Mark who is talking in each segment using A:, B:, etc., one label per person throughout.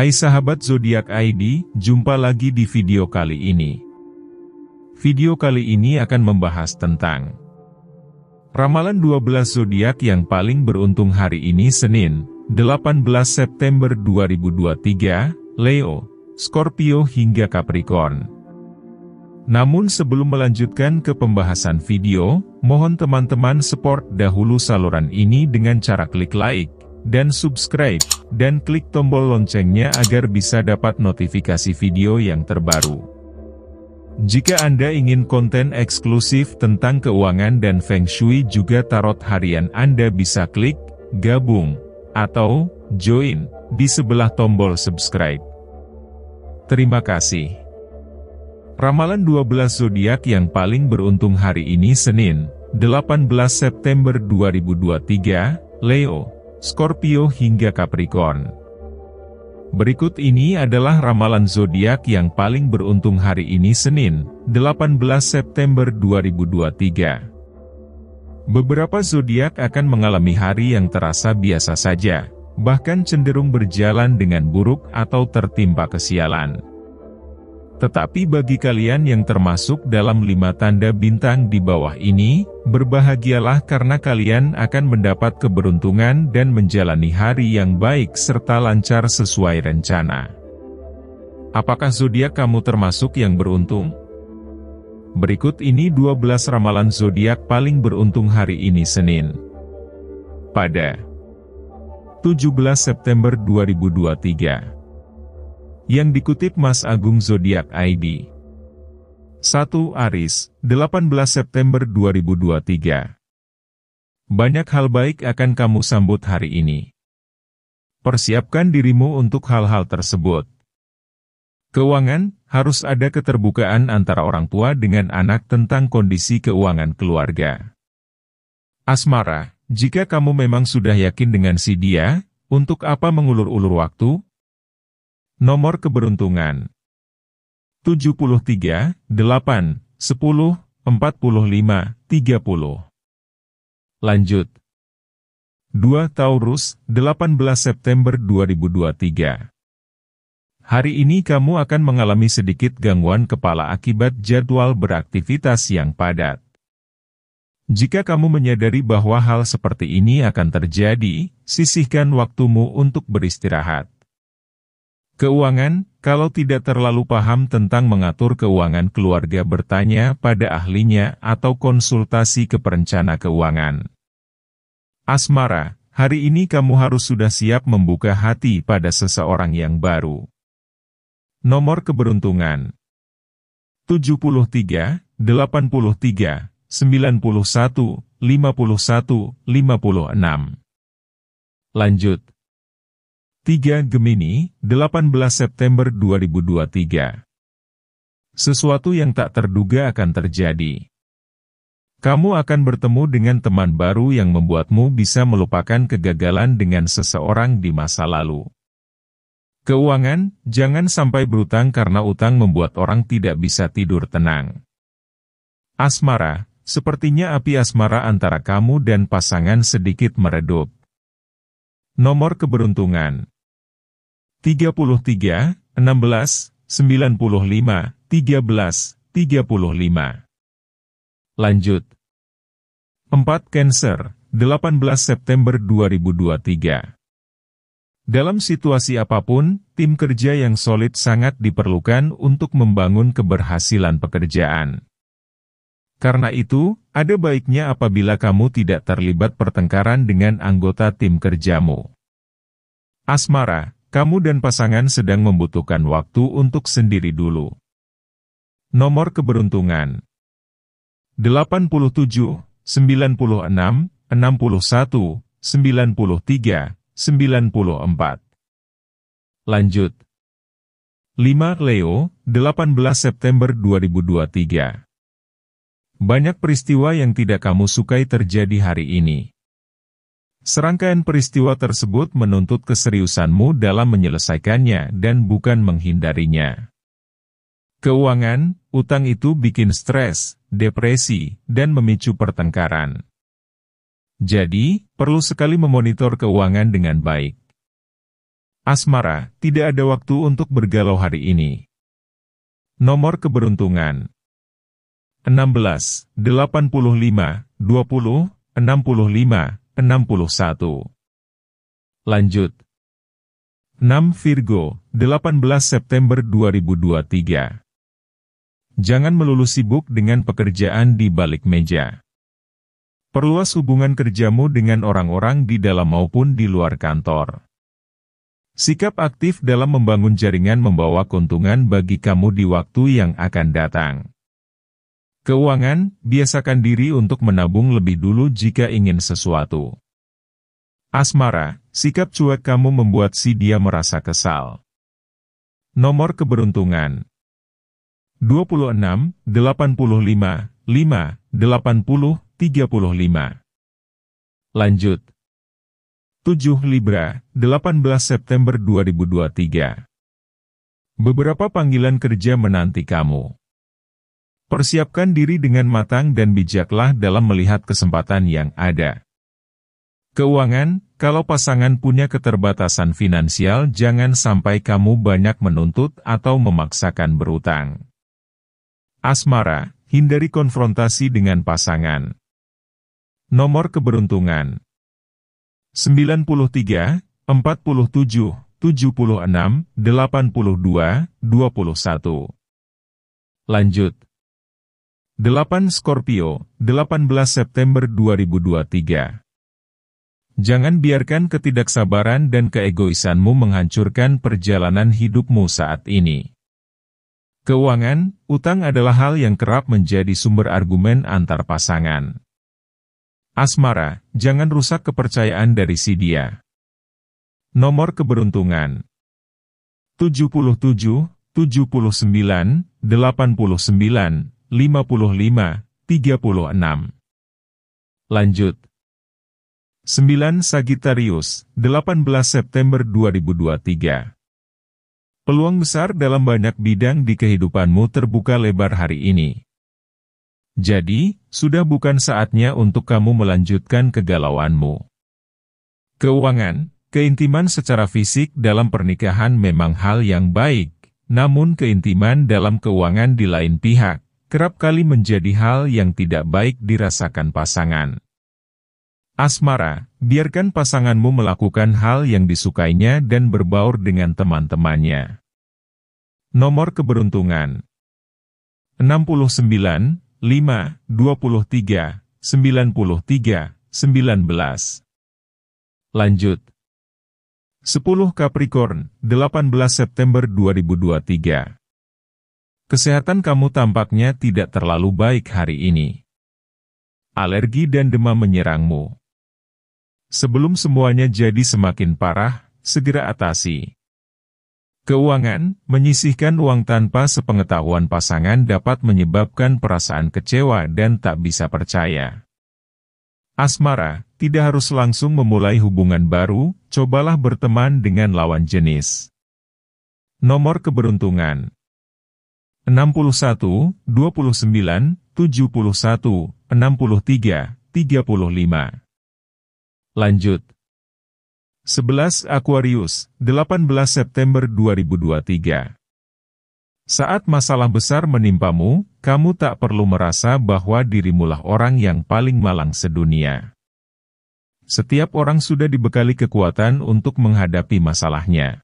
A: Hai sahabat zodiak ID, jumpa lagi di video kali ini. Video kali ini akan membahas tentang ramalan 12 zodiak yang paling beruntung hari ini Senin, 18 September 2023, Leo, Scorpio hingga Capricorn. Namun sebelum melanjutkan ke pembahasan video, mohon teman-teman support dahulu saluran ini dengan cara klik like dan subscribe dan klik tombol loncengnya agar bisa dapat notifikasi video yang terbaru. Jika Anda ingin konten eksklusif tentang keuangan dan Feng Shui juga tarot harian Anda bisa klik, gabung, atau join di sebelah tombol subscribe. Terima kasih. Ramalan 12 zodiak yang paling beruntung hari ini Senin, 18 September 2023, Leo. Scorpio hingga Capricorn. Berikut ini adalah ramalan zodiak yang paling beruntung hari ini Senin, 18 September 2023. Beberapa zodiak akan mengalami hari yang terasa biasa saja, bahkan cenderung berjalan dengan buruk atau tertimpa kesialan. Tetapi bagi kalian yang termasuk dalam lima tanda bintang di bawah ini, Berbahagialah karena kalian akan mendapat keberuntungan dan menjalani hari yang baik serta lancar sesuai rencana. Apakah zodiak kamu termasuk yang beruntung? Berikut ini 12 ramalan zodiak paling beruntung hari ini Senin. Pada 17 September 2023. Yang dikutip Mas Agung Zodiak ID. 1 Aris, 18 September 2023. Banyak hal baik akan kamu sambut hari ini. Persiapkan dirimu untuk hal-hal tersebut. Keuangan, harus ada keterbukaan antara orang tua dengan anak tentang kondisi keuangan keluarga. Asmara, jika kamu memang sudah yakin dengan si dia, untuk apa mengulur-ulur waktu? Nomor keberuntungan 73, 8, 10, 45, 30. Lanjut. 2 Taurus, 18 September 2023. Hari ini kamu akan mengalami sedikit gangguan kepala akibat jadwal beraktivitas yang padat. Jika kamu menyadari bahwa hal seperti ini akan terjadi, sisihkan waktumu untuk beristirahat. Keuangan, kalau tidak terlalu paham tentang mengatur keuangan keluarga bertanya pada ahlinya atau konsultasi ke perencana keuangan. Asmara, hari ini kamu harus sudah siap membuka hati pada seseorang yang baru. Nomor keberuntungan 73, 83, 91, 51, 56. Lanjut. 3 Gemini, 18 September 2023. Sesuatu yang tak terduga akan terjadi. Kamu akan bertemu dengan teman baru yang membuatmu bisa melupakan kegagalan dengan seseorang di masa lalu. Keuangan, jangan sampai berutang karena utang membuat orang tidak bisa tidur tenang. Asmara, sepertinya api asmara antara kamu dan pasangan sedikit meredup. Nomor keberuntungan 33, 16, 95, 13, 35. Lanjut. 4 Cancer, 18 September 2023. Dalam situasi apapun, tim kerja yang solid sangat diperlukan untuk membangun keberhasilan pekerjaan. Karena itu, ada baiknya apabila kamu tidak terlibat pertengkaran dengan anggota tim kerjamu. Asmara, kamu dan pasangan sedang membutuhkan waktu untuk sendiri dulu. Nomor keberuntungan 87, 96, 61, 93, 94. Lanjut. 5 Leo, 18 September 2023 banyak peristiwa yang tidak kamu sukai terjadi hari ini. Serangkaian peristiwa tersebut menuntut keseriusanmu dalam menyelesaikannya dan bukan menghindarinya. Keuangan, utang itu bikin stres, depresi, dan memicu pertengkaran. Jadi, perlu sekali memonitor keuangan dengan baik. Asmara, tidak ada waktu untuk bergalau hari ini. Nomor keberuntungan 16, 85, 20, 65, 61. Lanjut. 6 Virgo, 18 September 2023. Jangan melulu sibuk dengan pekerjaan di balik meja. Perluas hubungan kerjamu dengan orang-orang di dalam maupun di luar kantor. Sikap aktif dalam membangun jaringan membawa keuntungan bagi kamu di waktu yang akan datang. Keuangan, biasakan diri untuk menabung lebih dulu jika ingin sesuatu. Asmara, sikap cuek kamu membuat si dia merasa kesal. Nomor keberuntungan 26, 85, 5, 80, 35. Lanjut. 7 Libra, 18 September 2023. Beberapa panggilan kerja menanti kamu. Persiapkan diri dengan matang dan bijaklah dalam melihat kesempatan yang ada. Keuangan, kalau pasangan punya keterbatasan finansial jangan sampai kamu banyak menuntut atau memaksakan berutang. Asmara, hindari konfrontasi dengan pasangan. Nomor keberuntungan 93, 47, 76, 82, 21. Lanjut. 8 Scorpio, 18 September 2023. Jangan biarkan ketidaksabaran dan keegoisanmu menghancurkan perjalanan hidupmu saat ini. Keuangan, utang adalah hal yang kerap menjadi sumber argumen antar pasangan. Asmara, jangan rusak kepercayaan dari si dia. Nomor keberuntungan 77, 79, 89, 55, 36. Lanjut. 9 Sagittarius, 18 September 2023. Peluang besar dalam banyak bidang di kehidupanmu terbuka lebar hari ini. Jadi, sudah bukan saatnya untuk kamu melanjutkan kegalauanmu. Keuangan, keintiman secara fisik dalam pernikahan memang hal yang baik, namun keintiman dalam keuangan di lain pihak kerap kali menjadi hal yang tidak baik dirasakan pasangan. Asmara, biarkan pasanganmu melakukan hal yang disukainya dan berbaur dengan teman-temannya. Nomor keberuntungan 69, 5, 23, 93, 19. Lanjut 10 Capricorn, 18 September 2023 Kesehatan kamu tampaknya tidak terlalu baik hari ini. Alergi dan demam menyerangmu. Sebelum semuanya jadi semakin parah, segera atasi. Keuangan, menyisihkan uang tanpa sepengetahuan pasangan dapat menyebabkan perasaan kecewa dan tak bisa percaya. Asmara, tidak harus langsung memulai hubungan baru, cobalah berteman dengan lawan jenis. Nomor keberuntungan 61, 29, 71, 63, 35. Lanjut. 11 Aquarius, 18 September 2023. Saat masalah besar menimpamu, kamu tak perlu merasa bahwa dirimulah orang yang paling malang sedunia. Setiap orang sudah dibekali kekuatan untuk menghadapi masalahnya.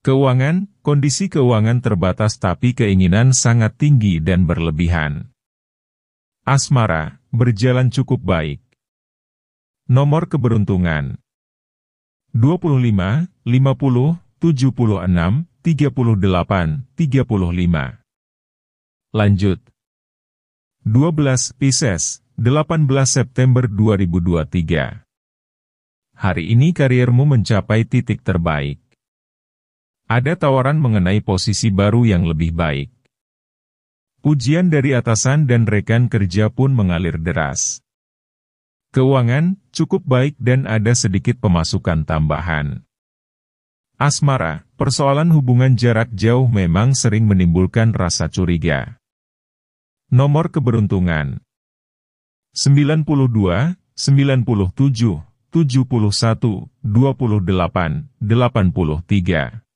A: Keuangan, kondisi keuangan terbatas tapi keinginan sangat tinggi dan berlebihan. Asmara, berjalan cukup baik. Nomor keberuntungan 25, 50, 76, 38, 35. Lanjut. 12 Pisces, 18 September 2023. Hari ini kariermu mencapai titik terbaik. Ada tawaran mengenai posisi baru yang lebih baik. Ujian dari atasan dan rekan kerja pun mengalir deras. Keuangan cukup baik dan ada sedikit pemasukan tambahan. Asmara, persoalan hubungan jarak jauh memang sering menimbulkan rasa curiga. Nomor keberuntungan 92, 97, 71, 28, 83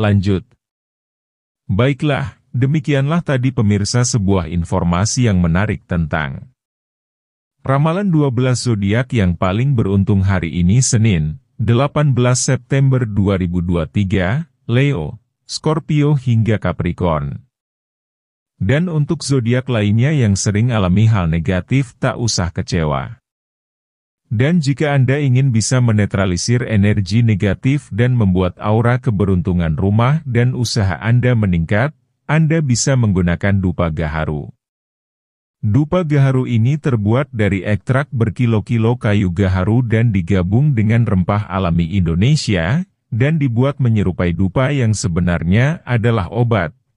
A: Lanjut. Baiklah, demikianlah tadi pemirsa sebuah informasi yang menarik tentang Ramalan 12 zodiak yang paling beruntung hari ini Senin, 18 September 2023, Leo, Scorpio hingga Capricorn. Dan untuk zodiak lainnya yang sering alami hal negatif tak usah kecewa. Dan jika Anda ingin bisa menetralisir energi negatif dan membuat aura keberuntungan rumah dan usaha Anda meningkat, Anda bisa menggunakan dupa gaharu. Dupa gaharu ini terbuat dari ekstrak berkilo-kilo kayu gaharu dan digabung dengan rempah alami Indonesia, dan dibuat menyerupai dupa yang sebenarnya adalah obat,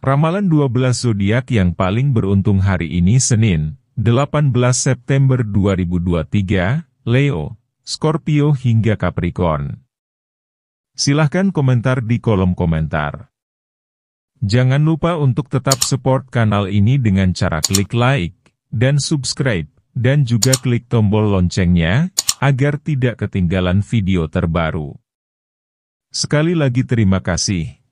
A: Ramalan 12 zodiak yang paling beruntung hari ini Senin, 18 September 2023, Leo, Scorpio hingga Capricorn. Silahkan komentar di kolom komentar. Jangan lupa untuk tetap support kanal ini dengan cara klik like, dan subscribe, dan juga klik tombol loncengnya, agar tidak ketinggalan video terbaru. Sekali lagi terima kasih.